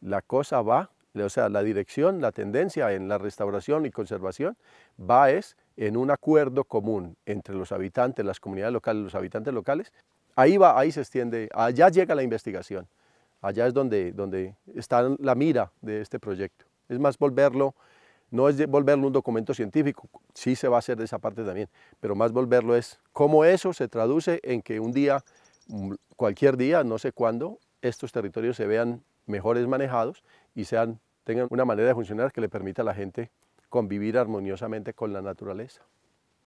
la cosa va, o sea, la dirección, la tendencia en la restauración y conservación va es en un acuerdo común entre los habitantes, las comunidades locales, los habitantes locales. Ahí va, ahí se extiende, allá llega la investigación, allá es donde, donde está la mira de este proyecto. Es más, volverlo, no es volverlo un documento científico, sí se va a hacer de esa parte también, pero más volverlo es cómo eso se traduce en que un día, mm, cualquier día, no sé cuándo, estos territorios se vean mejores manejados y sean, tengan una manera de funcionar que le permita a la gente convivir armoniosamente con la naturaleza.